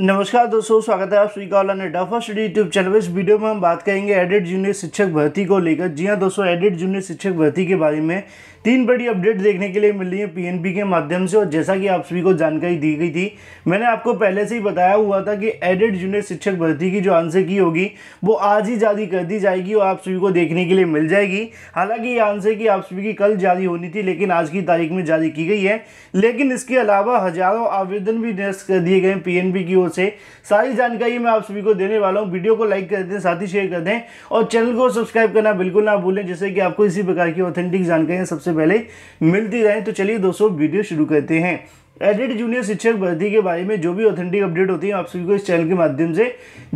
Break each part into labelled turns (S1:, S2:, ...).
S1: नमस्कार दोस्तों स्वागत है आप सभी का ऑल डाफा स्टडी यूट्यूब चैनल पर इस वीडियो में हम बात करेंगे एडिट जूनियर शिक्षक भर्ती को लेकर जी हाँ दोस्तों एडिट जूनियर शिक्षक भर्ती के बारे में तीन बड़ी अपडेट देखने के लिए मिल रही है पीएनबी के माध्यम से और जैसा कि आप सभी को जानकारी दी गई थी मैंने आपको पहले से ही बताया हुआ था कि एडेड जूनियर शिक्षक भर्ती की जो आंसर की होगी वो आज ही जारी कर दी जाएगी और आप सभी को देखने के लिए मिल जाएगी हालांकि ये आंसर की आप सभी की कल जारी होनी थी लेकिन आज की तारीख में जारी की गई है लेकिन इसके अलावा हजारों आवेदन भी निरस्त कर दिए गए पी एन की ओर से सारी जानकारी मैं आप सभी को देने वाला हूँ वीडियो को लाइक कर दें साथ ही शेयर कर दें और चैनल को सब्सक्राइब करना बिल्कुल ना भूलें जैसे कि आपको इसी प्रकार की ऑथेंटिक जानकारियाँ सबसे सबसे पहले मिलती रहे तो चलिए दोस्तों वीडियो शुरू करते हैं एडेड जूनियर शिक्षक भर्ती के बारे में जो भी ऑथेंटिक अपडेट होती है आप सभी को इस चैनल के माध्यम से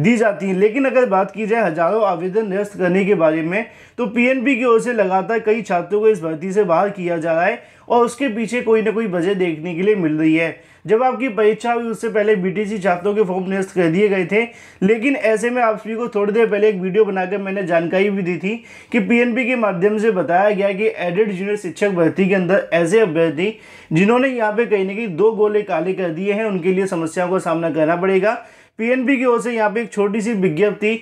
S1: दी जाती है लेकिन अगर बात की जाए हजारों आवेदन निरस्त करने के बारे में तो पीएनबी की ओर से लगातार कई छात्रों को इस भर्ती से बाहर किया जा रहा है और उसके पीछे कोई ना कोई वजह देखने के लिए मिल रही है जब आपकी परीक्षा हुई उससे पहले बीटीसी छात्रों के फॉर्म निरस्त कर दिए गए थे लेकिन ऐसे में आप सभी को थोड़ी देर पहले एक वीडियो बनाकर मैंने जानकारी भी दी थी कि पीएनबी के माध्यम से बताया गया कि एडेड जूनियर शिक्षक भर्ती के अंदर ऐसे अभ्यर्थी जिन्होंने यहाँ पे कहीं ना कहीं दो गोले काले कर दिए हैं उनके लिए समस्याओं का सामना करना पड़ेगा पीएनबी की ओर से यहाँ पे एक छोटी सी विज्ञप्ति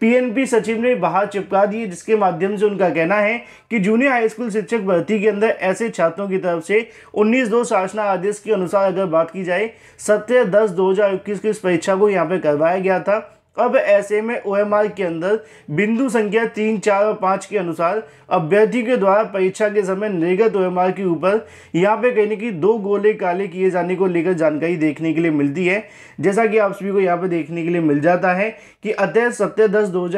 S1: पीएनपी सचिव ने बाहर चिपका दिए जिसके माध्यम से उनका कहना है कि जूनियर हाई स्कूल शिक्षक भर्ती के अंदर ऐसे छात्रों की तरफ से 19 दो शासना आदेश के अनुसार अगर बात की जाए सत्रह दस दो हजार इक्कीस की इस परीक्षा को यहाँ पे करवाया गया था अब ऐसे में ओ के अंदर बिंदु संख्या तीन चार और पाँच के अनुसार अभ्यर्थी के द्वारा परीक्षा के समय निर्गत ओ के ऊपर यहाँ पे कहीं ना कहीं दो गोले काले किए जाने को लेकर जानकारी देखने के लिए मिलती है जैसा कि आप सभी को यहाँ पे देखने के लिए मिल जाता है कि अतः सत्य दस दो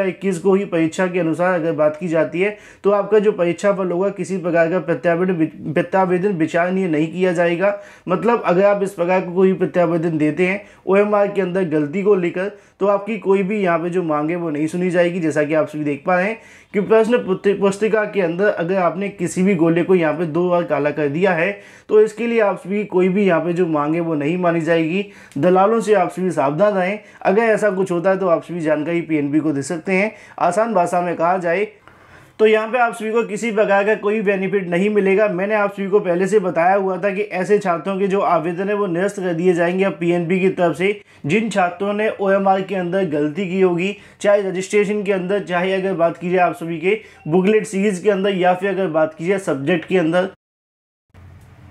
S1: को ही परीक्षा के अनुसार अगर बात की जाती है तो आपका जो परीक्षा फल होगा किसी प्रकार का प्रत्यावेदन प्रत्यावेदन विचारणीय नहीं किया जाएगा मतलब अगर आप इस प्रकार का कोई प्रत्यावेदन देते हैं ओ के अंदर गलती को लेकर तो आपकी कोई भी यहाँ पे जो मांगे वो नहीं सुनी जाएगी जैसा कि आप सभी देख पा रहे हैं कि प्रश्न पुस्तिका के अंदर अगर आपने किसी भी गोले को यहाँ पे दो बार काला कर दिया है तो इसके लिए आप सभी कोई भी यहाँ पे जो मांगे वो नहीं मानी जाएगी दलालों से आप सभी सावधान रहें अगर ऐसा कुछ होता है तो आप सभी जानकारी पी को दे सकते हैं आसान भाषा में कहा जाए तो यहाँ पे आप सभी को किसी प्रकार का कोई बेनिफिट नहीं मिलेगा मैंने आप सभी को पहले से बताया हुआ था कि ऐसे छात्रों के जो आवेदन है वो निरस्त कर दिए जाएंगे अब पीएनबी की तरफ से जिन छात्रों ने ओएमआर के अंदर गलती की होगी चाहे रजिस्ट्रेशन के अंदर चाहे अगर बात की जाए आप सभी के बुकलेट सीरीज के अंदर या फिर अगर बात की जाए सब्जेक्ट के अंदर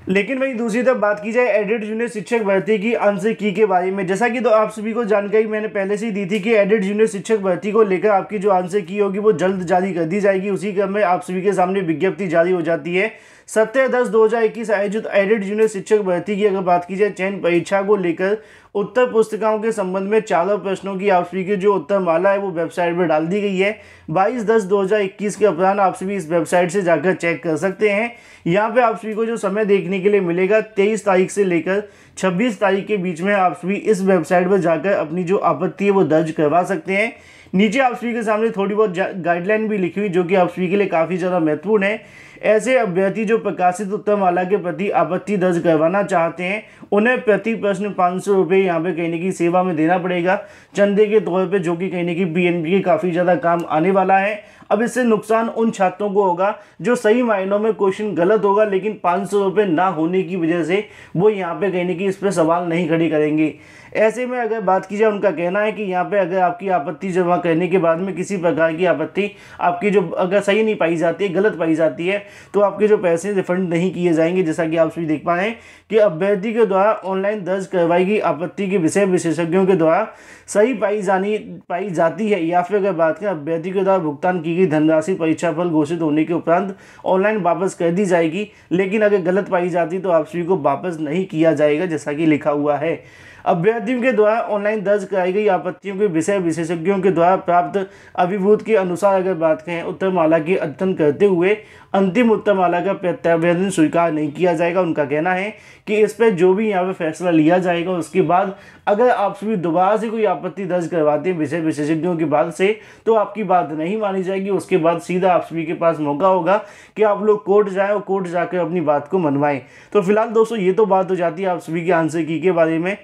S1: लेकिन वहीं दूसरी तरफ बात की जाए एडिट जूनियर शिक्षक भर्ती की अंश की के बारे में जैसा कि तो आप सभी को जानकारी मैंने पहले से ही दी थी कि एडिट जूनियर शिक्षक भर्ती को लेकर आपकी जो आंसर की होगी वो जल्द जारी कर दी जाएगी उसी क्रम में आप सभी के सामने विज्ञप्ति जारी हो जाती है सत्रह दस दो हज़ार इक्कीस आयोजित एडिट जूनियर शिक्षक भर्ती की अगर बात की जाए चयन परीक्षा को लेकर उत्तर पुस्तिकाओं के संबंध में चारों प्रश्नों की आप सभी की जो उत्तर माला है वो वेबसाइट पर डाल दी गई है बाईस दस दो हज़ार इक्कीस के अपराध आप सभी इस वेबसाइट से जाकर चेक कर सकते हैं यहाँ पे आप सभी को जो समय देखने के लिए मिलेगा तेईस तारीख से लेकर छब्बीस तारीख के बीच में आप सभी इस वेबसाइट पर जाकर अपनी जो आपत्ति है वो दर्ज करवा सकते हैं नीचे आप सभी के सामने थोड़ी बहुत गाइडलाइन भी लिखी हुई जो कि आप सभी के लिए काफ़ी ज़्यादा महत्वपूर्ण है ऐसे अभ्यर्थी जो प्रकाशित वाला के प्रति आपत्ति दर्ज करवाना चाहते हैं उन्हें प्रति प्रश्न पाँच सौ रुपये यहाँ पर कहने की सेवा में देना पड़ेगा चंदे के तौर पर जो कि कहने की बी के काफ़ी ज़्यादा काम आने वाला है अब इससे नुकसान उन छात्रों को होगा जो सही मायनों में क्वेश्चन गलत होगा लेकिन पाँच सौ रुपये ना होने की वजह से वो यहाँ पे कहने की इस पर सवाल नहीं खड़ी करेंगे ऐसे में अगर बात की जाए उनका कहना है कि यहाँ पे अगर आपकी आपत्ति जमा करने के बाद में किसी प्रकार की आपत्ति आपकी जो अगर सही नहीं पाई जाती है गलत पाई जाती है तो आपके जो पैसे रिफंड नहीं किए जाएंगे जैसा कि आप सभी देख पाए कि अभ्यर्थी के द्वारा ऑनलाइन दर्ज करवाई गई आपत्ति के विषय विशेषज्ञों के द्वारा सही पाई जानी पाई जाती है या फिर अगर बात करें अभ्यर्थी के द्वारा भुगतान की गई धनराशि परीक्षा फल घोषित होने के उपरांत ऑनलाइन वापस कर दी जाएगी लेकिन अगर गलत पाई जाती तो आप सभी को वापस नहीं किया जाएगा जैसा कि लिखा हुआ है अभ्यर्थियों के द्वारा ऑनलाइन दर्ज कराई गई आपत्तियों के विषय विशेषज्ञों के द्वारा प्राप्त अभिभूत के अनुसार अगर बात करें उत्तरमाला की अध्ययन करते हुए अंतिम उत्तरमाला का प्रत्यावेदन स्वीकार नहीं किया जाएगा उनका कहना है कि इस पर जो भी यहाँ पर फैसला लिया जाएगा उसके बाद अगर आप सभी दोबारा से कोई आपत्ति दर्ज करवाते हैं विषय विशेषज्ञों की बात से तो आपकी बात नहीं मानी जाएगी उसके बाद सीधा आप सभी के पास मौका होगा कि आप लोग कोर्ट जाए और कोर्ट जाकर अपनी बात को मनवाएं तो फिलहाल दोस्तों ये तो बात हो जाती है आप सभी के आंसर की के बारे में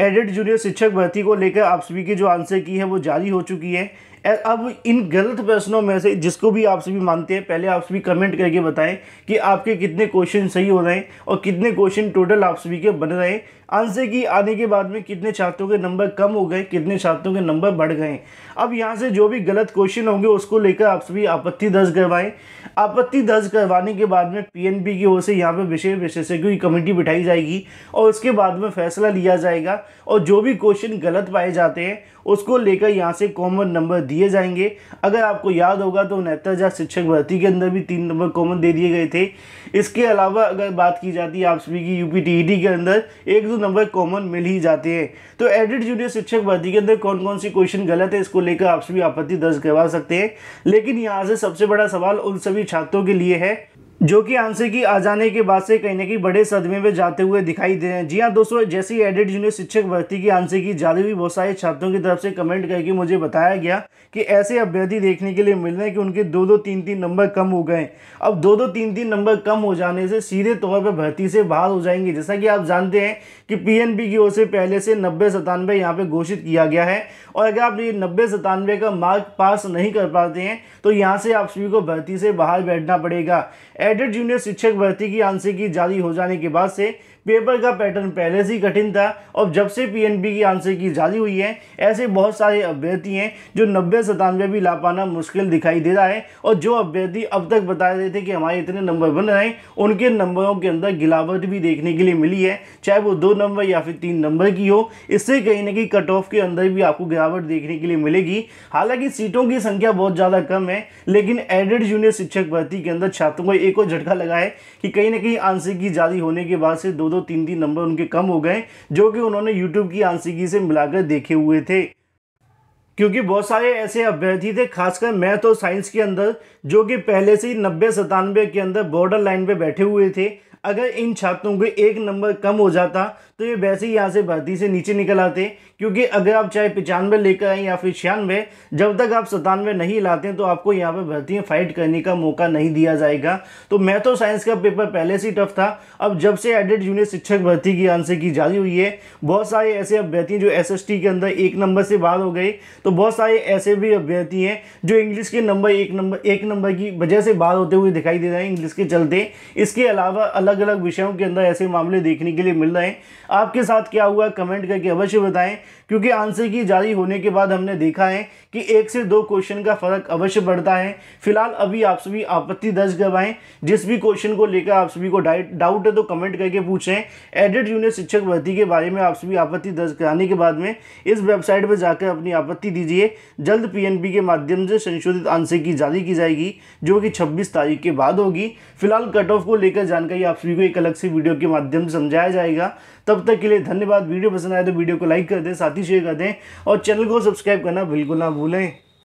S1: एडेड जूनियर शिक्षक भर्ती को लेकर आप सभी की जो आंसर की है वो जारी हो चुकी है अब इन गलत प्रश्नों में से जिसको भी आप सभी मानते हैं पहले आप सभी कमेंट करके बताएं कि आपके कितने क्वेश्चन सही हो रहे हैं और कितने क्वेश्चन टोटल आप सभी के बन रहे हैं आंसर की आने के बाद में कितने छात्रों के नंबर कम हो गए कितने छात्रों के नंबर बढ़ गए अब यहाँ से जो भी गलत क्वेश्चन होंगे उसको लेकर आप सभी आपत्ति दर्ज करवाएं आपत्ति दर्ज करवाने के बाद में पीएनबी की ओर से यहाँ पर विषय विशेषज्ञों की कमेटी बिठाई जाएगी और उसके बाद में फैसला लिया जाएगा और जो भी क्वेश्चन गलत पाए जाते हैं उसको लेकर यहाँ से कॉमन नंबर दिए जाएंगे अगर आपको याद होगा तो उनहत्तर हज़ार शिक्षक भर्ती के अंदर भी तीन नंबर कॉमन दे दिए गए थे इसके अलावा अगर बात की जाती है आप सभी की यूपी e के अंदर एक दो नंबर कॉमन मिल ही जाते हैं तो एडिट जूनियर शिक्षक भर्ती के अंदर कौन कौन सी क्वेश्चन गलत है इसको लेकर आप सभी आपत्ति दर्ज करवा सकते हैं लेकिन यहाँ से सबसे बड़ा सवाल उन सभी छात्रों के लिए है जो कि आंसर की आ जाने के बाद से कहीं ना कहीं बड़े सदमे में जाते हुए दिखाई दे रहे हैं जी हाँ दोस्तों जैसे ही एडेड जूनियर शिक्षक भर्ती की आंसर की जारी हुई बहुत सारे छात्रों की तरफ से कमेंट करके मुझे बताया गया कि ऐसे अभ्यर्थी देखने के लिए मिल रहे हैं कि उनके दो दो तीन तीन नंबर कम हो गए अब दो दो तीन तीन नंबर कम हो जाने से सीधे तौर पर भर्ती से बाहर हो जाएंगे जैसा कि आप जानते हैं कि पी की ओर से पहले से नब्बे सतानवे यहाँ पर घोषित किया गया है और अगर आप ये नब्बे सतानवे का मार्क पास नहीं कर पाते हैं तो यहाँ से आप सभी को भर्ती से बाहर बैठना पड़ेगा कैडेट जूनियर शिक्षक भर्ती की आंसर की जारी हो जाने के बाद से पेपर का पैटर्न पहले से ही कठिन था और जब से पीएनबी की आंसर की जारी हुई है ऐसे बहुत सारे अभ्यर्थी हैं जो नब्बे सतानवे भी ला पाना मुश्किल दिखाई दे रहा है और जो अभ्यर्थी अब तक बता रहे थे कि हमारे इतने नंबर बन रहे हैं उनके नंबरों के अंदर गिलावट भी देखने के लिए मिली है चाहे वो दो नंबर या फिर तीन नंबर की हो इससे कहीं ना कहीं कट ऑफ के अंदर भी आपको गिरावट देखने के लिए मिलेगी हालांकि सीटों की संख्या बहुत ज़्यादा कम है लेकिन एडेड जूनियर शिक्षक भर्ती के अंदर छात्रों को एक और झटका लगा है कि कहीं ना कहीं आंसर की जारी होने के बाद से दो दो तीन तीन नंबर उनके कम हो गए जो कि उन्होंने यूट्यूब की आंसिकी से मिलाकर देखे हुए थे क्योंकि बहुत सारे ऐसे अभ्यर्थी थे खासकर मैथ और तो साइंस के अंदर जो कि पहले से ही नब्बे सतानवे के अंदर बॉर्डर लाइन पर बैठे हुए थे अगर इन छात्रों के एक नंबर कम हो जाता तो ये वैसे ही यहाँ से भर्ती से नीचे निकल आते क्योंकि अगर आप चाहे पचानवे लेकर आए या फिर छियानवे जब तक आप सतानवे नहीं लाते हैं, तो आपको यहाँ पर भर्ती में फाइट करने का मौका नहीं दिया जाएगा तो मैथ और साइंस का पेपर पहले से ही टफ था अब जब से एडेड यूनिट शिक्षक भर्ती की आंसर की जारी हुई है बहुत सारे ऐसे अभ्यर्थी जो एस के अंदर एक नंबर से बाहर हो गए तो बहुत सारे ऐसे भी अभ्यर्थी हैं जो इंग्लिश के नंबर एक नंबर एक नंबर की वजह से बाहर होते हुए दिखाई दे रहे हैं इंग्लिश के चलते इसके अलावा अलग अलग विषयों के अंदर ऐसे मामले देखने के लिए मिल रहे हैं आपके साथ क्या हुआ कमेंट करके अवश्य बताएं क्योंकि आंसर की जारी होने के बाद हमने देखा है कि एक से दो क्वेश्चन का फ़र्क अवश्य बढ़ता है फिलहाल अभी आप सभी आपत्ति दर्ज करवाएं जिस भी क्वेश्चन को लेकर आप सभी को डाउट है तो कमेंट करके पूछें एडिट यूनिट शिक्षक भर्ती के बारे में आप सभी आपत्ति दर्ज कराने के बाद में इस वेबसाइट पर जाकर अपनी आपत्ति दीजिए जल्द पी के माध्यम से संशोधित आंसर की जारी की जाएगी जो कि छब्बीस तारीख के बाद होगी फिलहाल कट ऑफ को लेकर जानकारी आप सभी को एक अलग से वीडियो के माध्यम से समझाया जाएगा तब तक के लिए धन्यवाद वीडियो पसंद आए तो वीडियो को लाइक कर दें साथ ही शेयर कर दें और चैनल को सब्सक्राइब करना बिल्कुल ना भूलें